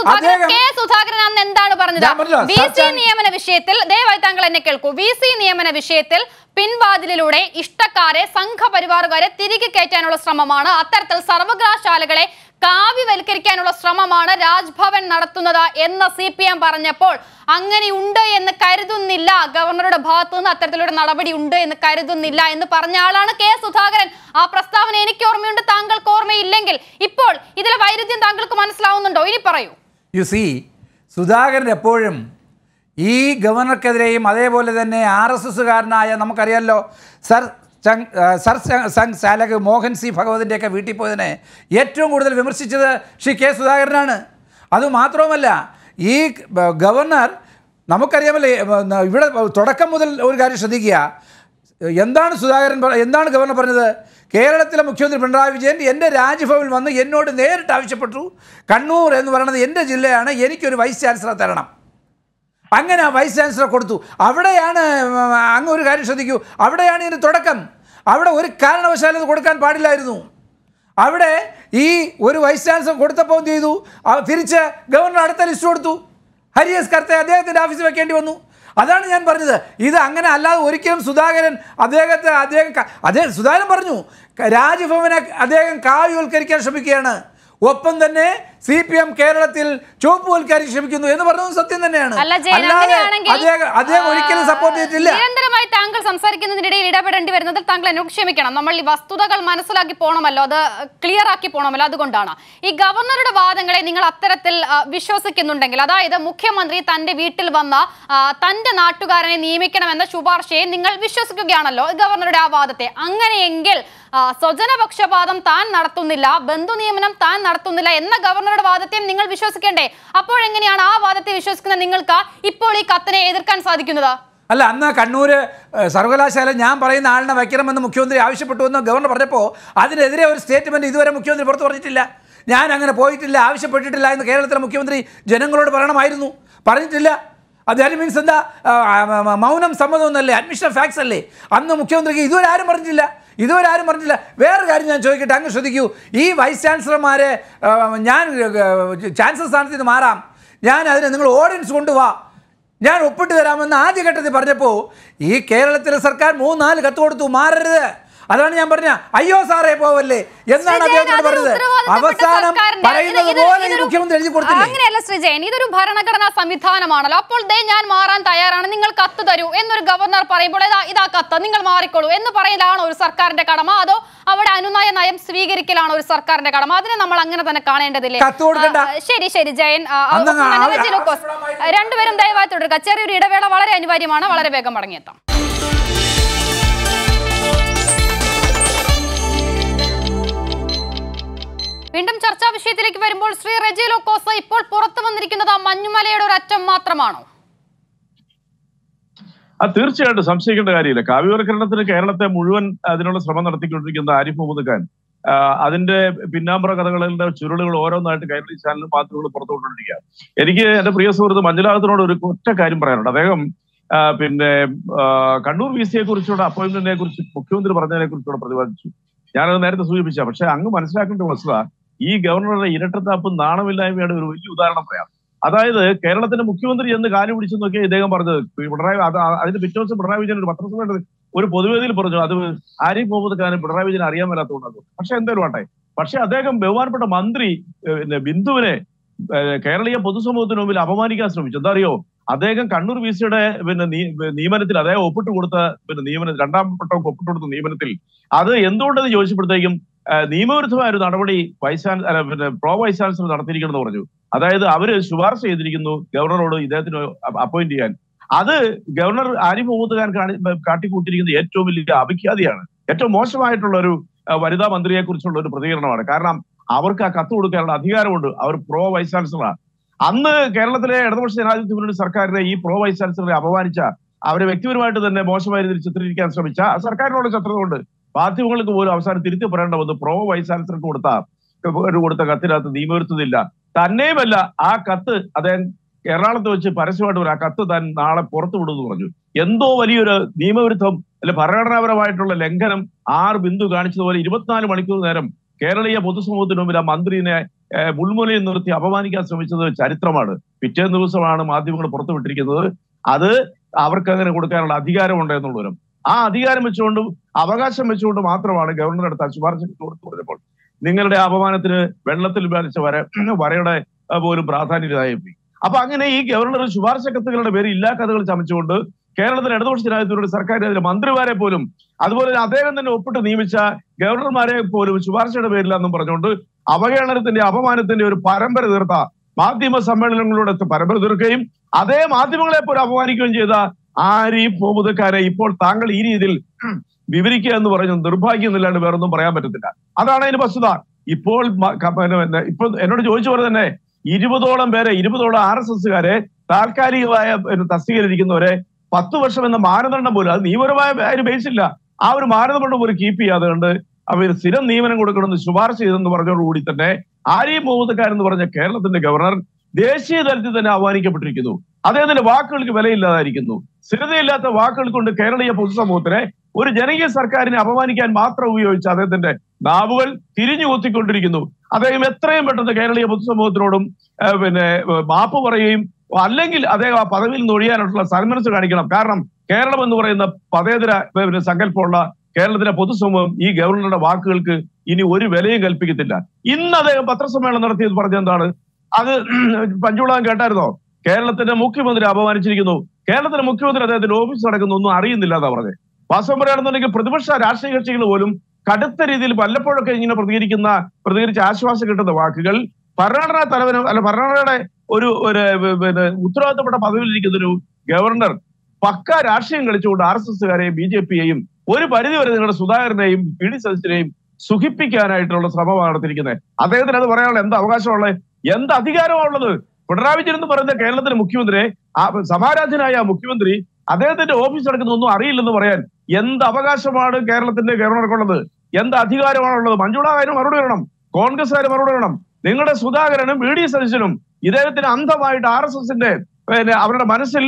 സുധാകരൻ സുധാകരൻ അന്ന് എന്താണ് പറഞ്ഞത് വി സി നിയമന വിഷയത്തിൽ ദയവായി താങ്കൾ എന്നെ കേൾക്കൂ വി നിയമന വിഷയത്തിൽ പിൻവാതിലിലൂടെ ഇഷ്ടക്കാരെ സംഘപരിവാറുകാരെ തിരികെ കയറ്റാനുള്ള ശ്രമമാണ് അത്തരത്തിൽ സർവകലാശാലകളെ കാവ്യവൽക്കരിക്കാനുള്ള ശ്രമമാണ് രാജ്ഭവൻ നടത്തുന്നത് എന്ന് സി പി എം പറഞ്ഞപ്പോൾ അങ്ങനെയുണ്ട് എന്ന് കരുതുന്നില്ല ഗവർണറുടെ ഭാഗത്തു നിന്ന് അത്തരത്തിലൊരു നടപടി ഉണ്ട് എന്ന് കരുതുന്നില്ല എന്ന് പറഞ്ഞ ആളാണ് കെ സുധാകരൻ ആ പ്രസ്താവന എനിക്ക് ഓർമ്മയുണ്ട് താങ്കൾക്ക് ഓർമ്മയില്ലെങ്കിൽ ഇപ്പോൾ ഇതിലെ വൈരുദ്ധ്യം താങ്കൾക്ക് മനസ്സിലാവുന്നുണ്ടോ ഇനി പറയൂ യു സി സുധാകരൻ എപ്പോഴും ഈ ഗവർണർക്കെതിരെയും അതേപോലെ തന്നെ ആർ എസ് എസ്സുകാരനായ നമുക്കറിയാമല്ലോ സർ ചങ് സർ സംഘ് ചാലക് മോഹൻ സി ഭഗവതിൻ്റെയൊക്കെ വീട്ടിൽ പോയതിനെ ഏറ്റവും കൂടുതൽ വിമർശിച്ചത് ശ്രീ കെ സുധാകരനാണ് അതുമാത്രവുമല്ല ഈ ഗവർണർ നമുക്കറിയാമല്ലേ ഇവിടെ തുടക്കം മുതൽ ഒരു കാര്യം ശ്രദ്ധിക്കുക എന്താണ് സുധാകരൻ എന്താണ് ഗവർണർ പറഞ്ഞത് കേരളത്തിലെ മുഖ്യമന്ത്രി പിണറായി വിജയൻ എൻ്റെ രാജ്ഭവൻ വന്ന് എന്നോട് നേരിട്ട് ആവശ്യപ്പെട്ടു കണ്ണൂർ എന്ന് പറയുന്നത് എൻ്റെ ജില്ലയാണ് എനിക്കൊരു വൈസ് ചാൻസലർ തരണം അങ്ങനെ വൈസ് ചാൻസലർ കൊടുത്തു അവിടെയാണ് അങ്ങ് ഒരു കാര്യം ശ്രദ്ധിക്കൂ അവിടെയാണ് ഇതിന് തുടക്കം അവിടെ ഒരു കാരണവശാലും ഇത് കൊടുക്കാൻ പാടില്ലായിരുന്നു അവിടെ ഈ ഒരു വൈസ് ചാൻസലർ കൊടുത്തപ്പോൾ എന്ത് ചെയ്തു തിരിച്ച് ഗവർണർ അടുത്ത ലിസ്റ്റ് കൊടുത്തു ഹരിയസ് കർത്തെ അദ്ദേഹത്തിൻ്റെ ഓഫീസിൽ വെക്കേണ്ടി വന്നു അതാണ് ഞാൻ പറഞ്ഞത് ഇത് അങ്ങനെ അല്ലാതെ ഒരിക്കലും സുധാകരൻ അദ്ദേഹത്തെ അദ്ദേഹം അദ്ദേഹം സുധാകരൻ പറഞ്ഞു രാജ്ഭവനെ അദ്ദേഹം കാവ്യവൽക്കരിക്കാൻ ശ്രമിക്കുകയാണ് ഒപ്പം തന്നെ സി പി എം കേരളത്തിൽ ചുവപ്പുവൽക്കാരി ശ്രമിക്കുന്നു എന്ന് പറഞ്ഞത് സത്യം തന്നെയാണ് അദ്ദേഹം ഒരിക്കലും സപ്പോർട്ട് ചെയ്തിട്ടില്ല നിരന്തരമായി താങ്കൾ സംസാരിക്കുന്നതിനിടയിൽ ഇടപെടേണ്ടി വരുന്നത് താങ്കൾ എന്നോട് ക്ഷമിക്കണം നമ്മൾ ഈ വസ്തുതകൾ മനസ്സിലാക്കി പോണമല്ലോ അത് ക്ലിയർ ആക്കി പോണമല്ലോ അതുകൊണ്ടാണ് ഈ ഗവർണറുടെ വാദങ്ങളെ നിങ്ങൾ അത്തരത്തിൽ വിശ്വസിക്കുന്നുണ്ടെങ്കിൽ അതായത് മുഖ്യമന്ത്രി തന്റെ വീട്ടിൽ വന്ന തന്റെ നാട്ടുകാരനെ നിയമിക്കണമെന്ന ശുപാർശയെ നിങ്ങൾ വിശ്വസിക്കുകയാണല്ലോ ഗവർണറുടെ ആ വാദത്തെ അങ്ങനെയെങ്കിൽ സ്വജനപക്ഷപാതം താൻ നടത്തുന്നില്ല ബന്ധു നിയമനം താൻ നടത്തുന്നില്ല എന്ന ഗവർണർ അവരുടെ വാദത്തെയും നിങ്ങൾ അപ്പോൾ അപ്പോഴെങ്ങനെയാണ് ആ വാദത്തെ വിശ്വസിക്കുന്ന നിങ്ങൾക്ക് ഇപ്പോൾ ഈ കത്തിനെ എതിർക്കാൻ സാധിക്കുന്നത് അല്ല അന്ന് കണ്ണൂർ സർവകലാശാല ഞാൻ പറയുന്ന ആളിനെ വയ്ക്കണമെന്ന് മുഖ്യമന്ത്രി ആവശ്യപ്പെട്ടു എന്ന് ഗവർണർ പറഞ്ഞപ്പോൾ അതിനെതിരെ ഒരു സ്റ്റേറ്റ്മെന്റ് ഇതുവരെ മുഖ്യമന്ത്രി പുറത്തു പറഞ്ഞിട്ടില്ല ഞാൻ അങ്ങനെ പോയിട്ടില്ല ആവശ്യപ്പെട്ടിട്ടില്ല എന്ന് കേരളത്തിലെ മുഖ്യമന്ത്രി ജനങ്ങളോട് പറയണമായിരുന്നു പറഞ്ഞിട്ടില്ല അദ്ദേഹം മീൻസ് എന്താ മൗനം സമ്മതമൊന്നല്ലേ അഡ്മിഷൻ ഫാക്സ് അല്ലേ അന്ന് മുഖ്യമന്ത്രിക്ക് ഇതുവരെ ആരും പറഞ്ഞിട്ടില്ല ഇതുവരെ ആരും പറഞ്ഞില്ല വേറെ കാര്യം ഞാൻ ചോദിക്കട്ടെ അങ്ങ് ശ്രദ്ധിക്കൂ ഈ വൈസ് ചാൻസലർമാരെ ഞാൻ ചാൻസലർ സ്ഥാനത്ത് ഇത് മാറാം ഞാൻ അതിനെ നിങ്ങൾ ഓഡിയൻസ് കൊണ്ടുപോവാ ഞാൻ ഒപ്പിട്ട് തരാമെന്ന് ആദ്യഘട്ടത്തിൽ പറഞ്ഞപ്പോൾ ഈ കേരളത്തിലെ സർക്കാർ മൂന്നാല് കത്ത് കൊടുത്തു മാറരുത് അതാണ് ഞാൻ പറഞ്ഞ അയ്യോ സാറേ പോവല്ലേ എന്നാണ് അദ്ദേഹത്തോട് പറഞ്ഞത് അവസാനം പറയുന്നത് പോലെ മുഖ്യമന്ത്രി എഴുതി കൊടുത്തില്ല അങ്ങനെയല്ല ശ്രീജയൻ ഇതൊരു ഭരണഘടനാ സംവിധാനമാണല്ലോ അപ്പോൾ ദേ ഞാൻ മാറാൻ തയ്യാറാണ് നിങ്ങൾ കത്ത് തരൂ എന്നൊരു ഗവർണർ പറയുമ്പോൾ ഇതാ കത്ത് നിങ്ങൾ മാറിക്കോളൂ എന്ന് പറയലാണ് ഒരു സർക്കാരിന്റെ കടമ അതോ അവിടെ അനുനയ നയം സ്വീകരിക്കലാണ് ഒരു സർക്കാരിന്റെ കടമ അതിനെ നമ്മൾ അങ്ങനെ തന്നെ കാണേണ്ടതില്ലേ ശരി ശരി ജയൻ രണ്ടുപേരും ദയവായി തുടരുക ചെറിയൊരു ഇടവേള വളരെ അനിവാര്യമാണ് വളരെ വേഗം മടങ്ങിയെത്താം വീണ്ടും ചർച്ചാ വിഷയത്തിലേക്ക് വരുമ്പോൾ ശ്രീ റെജിലോ കോസ ഇപ്പോൾ പുറത്തു വന്നിരിക്കുന്നത് ആ മഞ്ഞുമലയുടെ ഒരു അറ്റം മാത്രമാണോ ആ തീർച്ചയായിട്ടും സംശയിക്കേണ്ട കാര്യമില്ല കാവ്യവൽക്കരണത്തിന് കേരളത്തെ മുഴുവൻ അതിനുള്ള ശ്രമം നടത്തിക്കൊണ്ടിരിക്കുന്ന ആരിഫ് മുഹമ്മദ് ഖാൻ അതിന്റെ പിന്നാമ്പുറ കഥകളുടെ ചുരുളുകൾ ഓരോന്നായിട്ട് കൈരളി ചാനലിൽ പാത്രങ്ങൾ പുറത്തുകൊണ്ടിരിക്കുക എനിക്ക് എന്റെ പ്രിയ സുഹൃത്ത് മഞ്ജുലാഹത്തിനോട് ഒരു ഒറ്റ കാര്യം പറയാനുണ്ട് അദ്ദേഹം പിന്നെ കണ്ണൂർ വി സിയെ കുറിച്ചുള്ള അപ്പോയിന്റ്മെന്റിനെ കുറിച്ച് മുഖ്യമന്ത്രി പറഞ്ഞതിനെ കുറിച്ചുള്ള പ്രതിപാദിച്ചു ഞാനത് നേരത്തെ സൂചിപ്പിച്ച പക്ഷെ അങ്ങ് മനസ്സിലാക്കേണ്ട വസ്തുത ഈ ഗവർണറുടെ ഇരട്ടത്താപ്പും നാണമില്ലായ്മയുടെ ഒരു വലിയ ഉദാഹരണം പറയാം അതായത് കേരളത്തിന്റെ മുഖ്യമന്ത്രി എന്ന് കാലി പിടിച്ചു നോക്കിയാൽ ഇദ്ദേഹം പറഞ്ഞത് പിണറായി അതിന്റെ പിറ്റേ ദിവസം പിണറായി വിജയൻ ഒരു പത്രസമ്മേളനത്തിൽ ഒരു പൊതുവേദിയിൽ പറഞ്ഞു അത് ആരിഫ് മുഹമ്മദ് ഖാനും പിണറായി വിജയൻ അറിയാൻ വരാത്തതുകൊണ്ടത് പക്ഷെ എന്തായാലും ആട്ടെ പക്ഷെ അദ്ദേഹം ബഹുമാനപ്പെട്ട മന്ത്രി പിന്നെ ബിന്ദുവിനെ കേരളീയ പൊതുസമൂഹത്തിന് മുമ്പിൽ അപമാനിക്കാൻ ശ്രമിച്ചു എന്താ അറിയോ അദ്ദേഹം കണ്ണൂർ വി സിയുടെ പിന്നെ നിയമനത്തിൽ അദ്ദേഹം ഒപ്പിട്ട് കൊടുത്ത പിന്നെ നിയമനം രണ്ടാം വട്ടം ഒപ്പിട്ട് കൊടുത്ത നിയമനത്തിൽ അത് എന്തുകൊണ്ടെന്ന് ചോദിച്ചപ്പോഴത്തേക്കും നിയമവിരുദ്ധമായ ഒരു നടപടി വൈസ് ചാൻസലർ പിന്നെ പ്രോ വൈസ് ചാൻസലർ നടത്തിയിരിക്കണമെന്ന് പറഞ്ഞു അതായത് അവര് ശുപാർശ ചെയ്തിരിക്കുന്നു ഗവർണറോട് ഇദ്ദേഹത്തിന് അപ്പോയിന്റ് ചെയ്യാൻ അത് ഗവർണർ ആരിഫ് മുഹമ്മദ് ഖാൻ കാട്ടിക്കൂട്ടിയിരിക്കുന്ന ഏറ്റവും വലിയ അഭിഖ്യാതിയാണ് ഏറ്റവും മോശമായിട്ടുള്ള ഒരു വനിതാ മന്ത്രിയെ കുറിച്ചുള്ള ഒരു പ്രതികരണമാണ് കാരണം അവർക്ക് ആ കത്ത് കൊടുക്കാനുള്ള അധികാരമുണ്ട് അവർ പ്രോ വൈസ് ചാൻസലറാണ് അന്ന് കേരളത്തിലെ ഇടതുപക്ഷ ജനാധിപത്യ മുന്നണി സർക്കാരിനെ ഈ പ്രോ വൈസ് ചാൻസലറെ അപമാനിച്ച അവരെ വ്യക്തിപരമായിട്ട് തന്നെ മോശമായ രീതിയിൽ ചിത്രീകരിക്കാൻ ശ്രമിച്ച സർക്കാരിനോട് ശത്രുതയുണ്ട് മാധ്യമങ്ങൾക്ക് പോലും അവസാനം തിരുത്തി പറയേണ്ട വന്ന് പ്രോ വൈസ് ചാൻസലർക്ക് കൊടുത്ത കൊടുത്ത കത്തിനകത്ത് നിയമവിരുത്തുന്നില്ല തന്നെയുമല്ല ആ കത്ത് അദ്ദേഹം എറണാകുളത്ത് വെച്ച് പരസ്യമായിട്ട് ആ കത്ത് താൻ നാളെ പുറത്തു വിടുമെന്ന് പറഞ്ഞു എന്തോ വലിയൊരു നിയമവിരുദ്ധം അല്ലെ ഭരണഘടനാപരമായിട്ടുള്ള ലംഘനം ആറ് ബിന്ദു കാണിച്ചതുപോലെ ഇരുപത്തിനാല് മണിക്കൂർ നേരം കേരളീയ പൊതുസമൂഹത്തിന് മുമ്പിൽ ആ മന്ത്രിനെ മുൾമുനയിൽ നിർത്തി അപമാനിക്കാൻ ശ്രമിച്ചത് ചരിത്രമാണ് പിറ്റേ ദിവസമാണ് മാധ്യമങ്ങൾ പുറത്തുവിട്ടിരിക്കുന്നത് അത് അവർക്ക് അങ്ങനെ കൊടുക്കാനുള്ള അധികാരമുണ്ട് എന്നുള്ളവരും ആ അധികാരം വെച്ചുകൊണ്ടും അവകാശം വെച്ചുകൊണ്ട് മാത്രമാണ് ഗവർണർ എടുത്ത ശുപാർശ കൊടുത്തു നിങ്ങളുടെ അപമാനത്തിന് വെള്ളത്തിൽ ബാധിച്ച വര വരയുടെ പോലും പ്രാധാന്യതായി പോയി അപ്പൊ അങ്ങനെ ഈ ഗവർണർ ശുപാർശ കത്തുകളുടെ പേര് ഇല്ലാ കഥകൾ ചമച്ചുകൊണ്ട് കേരളത്തിലെ ഇടതുപക്ഷ രാജ്യത്തിനോട് സർക്കാർ അതിലെ മന്ത്രിമാരെ പോലും അതുപോലെ അദ്ദേഹം തന്നെ ഒപ്പിട്ട് നിയമിച്ച ഗവർണർമാരെ പോലും ശുപാർശയുടെ പേരിലാന്നും പറഞ്ഞുകൊണ്ട് അവഹേളനത്തിന്റെ അപമാനത്തിന്റെ ഒരു പരമ്പര തീർത്ത മാധ്യമ സമ്മേളനങ്ങളിലൂടെ പരമ്പര തീർക്കുകയും അതേ മാധ്യമങ്ങളെ പോലും അപമാനിക്കുകയും ചെയ്ത ആരെയും പൂമുതക്കാരെ ഇപ്പോൾ താങ്കൾ ഈ രീതിയിൽ വിവരിക്കുക എന്ന് പറഞ്ഞു നിർഭാഗ്യം എന്നില്ലാണ്ട് വേറൊന്നും പറയാൻ പറ്റത്തില്ല അതാണ് അതിന് വസ്തുത ഇപ്പോൾ ഇപ്പൊ എന്നോട് ചോദിച്ചു പോലെ തന്നെ ഇരുപതോളം പേരെ ഇരുപതോളം ആർ എസ് എസ്സുകാരെ താൽക്കാലികമായ തസ്തികരിക്കുന്നവരെ പത്ത് വർഷം എന്ന മാനദണ്ഡം പോലും അത് നിയമപരമായ ഒരു ബേസ് ഇല്ല ആ ഒരു മാനദണ്ഡം പോലും കീപ്പ് ചെയ്യാതെ കണ്ട് അവർ സ്ഥിരം നിയമനം കൊടുക്കണമെന്ന് ശുപാർശ ചെയ്തെന്ന് പറഞ്ഞതോടുകൂടി തന്നെ ആരെയും മുഹമ്മദ്ക്കാരെന്ന് പറഞ്ഞ കേരളത്തിന്റെ ഗവർണർ ദേശീയ തലത്തിൽ തന്നെ ആഹ്വാനിക്കപ്പെട്ടിരിക്കുന്നു അദ്ദേഹത്തിന്റെ വാക്കുകൾക്ക് വിലയില്ലാതായിരിക്കുന്നു സ്ഥിരതയില്ലാത്ത വാക്കുകൾ കൊണ്ട് കേരളീയ പൊതുസമൂഹത്തിനെ ഒരു ജനകീയ സർക്കാരിനെ അപമാനിക്കാൻ മാത്രം ഉപയോഗിച്ച അദ്ദേഹത്തിന്റെ നാവുകൾ തിരിഞ്ഞു കുത്തിക്കൊണ്ടിരിക്കുന്നു അദ്ദേഹം എത്രയും പെട്ടെന്ന് കേരളീയ പൊതുസമൂഹത്തിനോടും പിന്നെ മാപ്പ് പറയുകയും അല്ലെങ്കിൽ അദ്ദേഹം ആ പദവിയിൽ നിന്ന് ഒഴിയാനായിട്ടുള്ള സന്മനസ് കാണിക്കണം കാരണം കേരളം എന്ന് പറയുന്ന പതേതര സങ്കല്പമുള്ള കേരളത്തിലെ പൊതുസമൂഹം ഈ ഗവർണറുടെ വാക്കുകൾക്ക് ഇനി ഒരു വിലയും കൽപ്പിക്കത്തില്ല ഇന്ന് അദ്ദേഹം പത്രസമ്മേളനം നടത്തിയത് പറഞ്ഞെന്താണ് അത് പഞ്ചുളം കേട്ടായിരുന്നോ കേരളത്തിന്റെ മുഖ്യമന്ത്രി അപമാനിച്ചിരിക്കുന്നു കേരളത്തിന്റെ മുഖ്യമന്ത്രി അദ്ദേഹത്തിന്റെ ഓഫീസ് നടക്കുന്നു ഒന്നും അറിയുന്നില്ല എന്നാ പറഞ്ഞത് വാസ്തവം പറയുകയാണെന്നുണ്ടെങ്കിൽ പ്രതിപക്ഷ രാഷ്ട്രീയ കക്ഷികൾ പോലും കടുത്ത രീതിയിൽ വല്ലപ്പോഴൊക്കെ ഇങ്ങനെ പ്രതികരിക്കുന്ന പ്രതികരിച്ച് ആശ്വാസം കിട്ടുന്ന വാക്കുകൾ ഭരണഘടനാ തലവനും അല്ല ഭരണഘടനയുടെ ഒരു ഒരു പിന്നെ ഉത്തരവാദിത്തപ്പെട്ട പദവിയിലിരിക്കുന്ന ഒരു ഗവർണർ പക്ക രാഷ്ട്രീയം കളിച്ചുകൊണ്ട് ആർ എസ് എസുകാരെയും ബി ജെ പിയെയും ഒരു പരിധിവരെ നിങ്ങളുടെ സുധാകരനെയും പി ഡി സതീശനെയും സുഖിപ്പിക്കാനായിട്ടുള്ള ശ്രമമാണ് നടത്തിയിരിക്കുന്നത് അദ്ദേഹത്തിന് അത് പറയാനുള്ള എന്ത് അവകാശമുള്ളത് എന്ത് അധികാരമാണുള്ളത് പിണറായി വിജയൻ എന്ന് പറയുന്ന കേരളത്തിലെ മുഖ്യമന്ത്രിയെ സമാരാജനായ മുഖ്യമന്ത്രി അദ്ദേഹത്തിന്റെ ഓഫീസ് ഒന്നും അറിയില്ലെന്ന് പറയാൻ എന്ത് അവകാശമാണ് കേരളത്തിന്റെ ഗവർണർക്കുള്ളത് എന്ത് അധികാരമാണുള്ളത് മഞ്ജുളാകാരും മറുപടി വരണം കോൺഗ്രസ്സുകാരും മറുപടി വരണം നിങ്ങളുടെ സുധാകരനും വി ഡി സതീശനും ഇദ്ദേഹത്തിന് അന്ധമായിട്ട് ആർ എസ് എസിന്റെ പിന്നെ അവരുടെ മനസ്സിൽ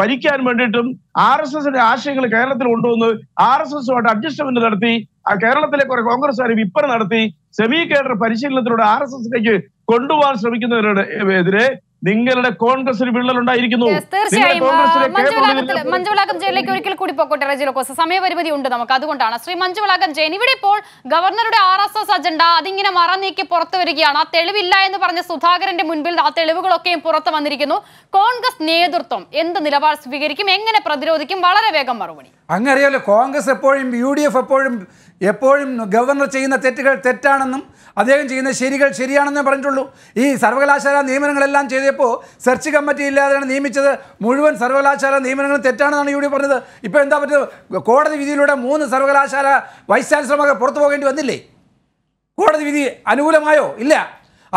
വരിക്കാൻ വേണ്ടിയിട്ടും ആർ എസ് എസിന്റെ ആശയങ്ങൾ കേരളത്തിൽ കൊണ്ടുവന്ന് ആർ എസ് എസുമായിട്ട് അഡ്ജസ്റ്റ്മെന്റ് നടത്തി കേരളത്തിലെ കുറെ കോൺഗ്രസ്സുകാർ വിപ്പർ നടത്തി സെമി കേഡർ പരിശീലനത്തിലൂടെ ആർ എസ് എസിലേക്ക് കൊണ്ടുപോകാൻ ശ്രമിക്കുന്നവരുടെ എതിരെ നിങ്ങളുടെ കോൺഗ്രസിന് വിള്ളൽ ഉണ്ടായിരിക്കുന്നു മഞ്ജുവിളാകം ജയിലിലേക്ക് ഒരിക്കൽ കൂടി പോക്കോട്ടെ റെജിലോക്കോസ് സമയപരിമിതി ഉണ്ട് നമുക്ക് അതുകൊണ്ടാണ് ശ്രീ മഞ്ജുവിളാകം ജയിൻ ഇവിടെ ഇപ്പോൾ ഗവർണറുടെ ആർ എസ് എസ് അജണ്ട അതിങ്ങനെ നീക്കി പുറത്തു വരികയാണ് ആ തെളിവില്ല എന്ന് പറഞ്ഞ സുധാകരന്റെ മുൻപിൽ ആ തെളിവുകളൊക്കെയും പുറത്തു വന്നിരിക്കുന്നു കോൺഗ്രസ് നേതൃത്വം എന്ത് നിലപാട് സ്വീകരിക്കും എങ്ങനെ പ്രതിരോധിക്കും വളരെ വേഗം മറുപടി അറിയാലോ കോൺഗ്രസ് എപ്പോഴും യു ഡി എഫ് എപ്പോഴും എപ്പോഴും ഗവർണർ ചെയ്യുന്ന തെറ്റുകൾ തെറ്റാണെന്നും അദ്ദേഹം ചെയ്യുന്ന ശരികൾ ശരിയാണെന്നേ പറഞ്ഞിട്ടുള്ളൂ ഈ സർവകലാശാല നിയമനങ്ങളെല്ലാം ചെയ്തപ്പോൾ സെർച്ച് കമ്മിറ്റി ഇല്ലാതെയാണ് നിയമിച്ചത് മുഴുവൻ സർവകലാശാല നിയമനങ്ങളും തെറ്റാണെന്നാണ് യു ഡി പറഞ്ഞത് ഇപ്പോൾ എന്താ പറ്റുന്നത് കോടതി വിധിയിലൂടെ മൂന്ന് സർവകലാശാല വൈസ് ചാൻസലർമാർ പുറത്തു പോകേണ്ടി വന്നില്ലേ കോടതി വിധി അനുകൂലമായോ ഇല്ല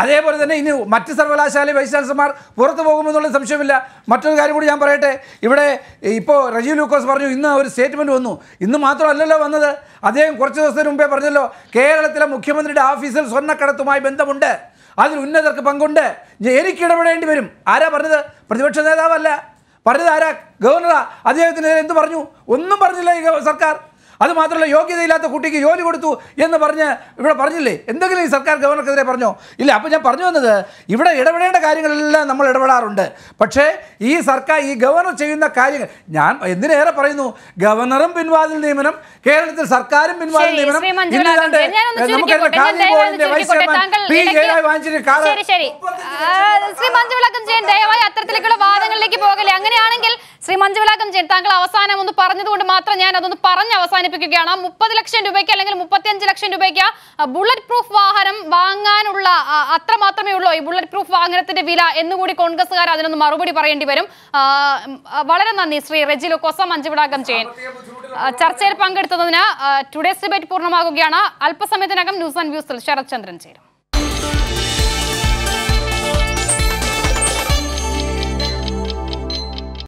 അതേപോലെ തന്നെ ഇനി മറ്റ് സർവകലാശാല വൈസ് ചാൻസലർമാർ പുറത്തു പോകുമെന്നുള്ള സംശയമില്ല മറ്റൊരു കാര്യം കൂടി ഞാൻ പറയട്ടെ ഇവിടെ ഇപ്പോൾ റജീവ് ലൂക്കോസ് പറഞ്ഞു ഇന്ന് ഒരു സ്റ്റേറ്റ്മെൻറ്റ് വന്നു ഇന്ന് മാത്രമല്ലല്ലോ വന്നത് അദ്ദേഹം കുറച്ച് ദിവസത്തിന് മുമ്പേ പറഞ്ഞല്ലോ കേരളത്തിലെ മുഖ്യമന്ത്രിയുടെ ഓഫീസിൽ സ്വർണ്ണക്കടത്തുമായി ബന്ധമുണ്ട് അതിൽ ഉന്നതർക്ക് പങ്കുണ്ട് എനിക്ക് ഇടപെടേണ്ടി വരും ആരാ പറഞ്ഞത് പ്രതിപക്ഷ നേതാവല്ല പറഞ്ഞത് ആരാ ഗവർണറാ അദ്ദേഹത്തിനെതിരെ എന്ത് പറഞ്ഞു ഒന്നും പറഞ്ഞില്ല ഈ സർക്കാർ അതുമാത്രമല്ല യോഗ്യതയില്ലാത്ത കുട്ടിക്ക് ജോലി കൊടുത്തു എന്ന് പറഞ്ഞ് ഇവിടെ പറഞ്ഞില്ലേ എന്തെങ്കിലും ഈ സർക്കാർ ഗവർണർക്കെതിരെ പറഞ്ഞോ ഇല്ല അപ്പോൾ ഞാൻ പറഞ്ഞു വന്നത് ഇവിടെ ഇടപെടേണ്ട കാര്യങ്ങളെല്ലാം നമ്മൾ ഇടപെടാറുണ്ട് പക്ഷേ ഈ സർക്കാർ ഈ ഗവർണർ ചെയ്യുന്ന കാര്യങ്ങൾ ഞാൻ എന്തിനേറെ പറയുന്നു ഗവർണറും പിൻവാതിൽ നിയമനം കേരളത്തിൽ സർക്കാരും പിൻവാതിൽ നിയമനം ഇല്ലാണ്ട് നമുക്കറിയാം ശ്രീ മഞ്ജുവിളക്കം ചെയ്യാൻ ദയവായി വാദങ്ങളിലേക്ക് അങ്ങനെയാണെങ്കിൽ ശ്രീ ചെയ്യാൻ താങ്കൾ അവസാനം ഒന്ന് പറഞ്ഞതുകൊണ്ട് മാത്രം ഞാൻ അതൊന്ന് പറഞ്ഞ് അവസാനിപ്പിക്കും സൂചിപ്പിക്കുകയാണ് മുപ്പത് ലക്ഷം രൂപയ്ക്ക് അല്ലെങ്കിൽ മുപ്പത്തിയഞ്ച് ലക്ഷം രൂപയ്ക്ക് ബുള്ളറ്റ് പ്രൂഫ് വാഹനം വാങ്ങാനുള്ള അത്ര മാത്രമേ ഉള്ളൂ ഈ ബുള്ളറ്റ് പ്രൂഫ് വാഹനത്തിന്റെ വില എന്നുകൂടി കോൺഗ്രസ്സുകാർ അതിനൊന്ന് മറുപടി പറയേണ്ടി വരും വളരെ നന്ദി ശ്രീ റെജിലോ കൊസം അഞ്ചുവിടാകം ചെയ്യാൻ ചർച്ചയിൽ പങ്കെടുത്തതിന് ടുഡേസ് ഡിബേറ്റ് പൂർണ്ണമാകുകയാണ് അല്പസമയത്തിനകം ന്യൂസ് ആൻഡ് വ്യൂസിൽ ശരത് ചന്ദ്രൻ ചേരും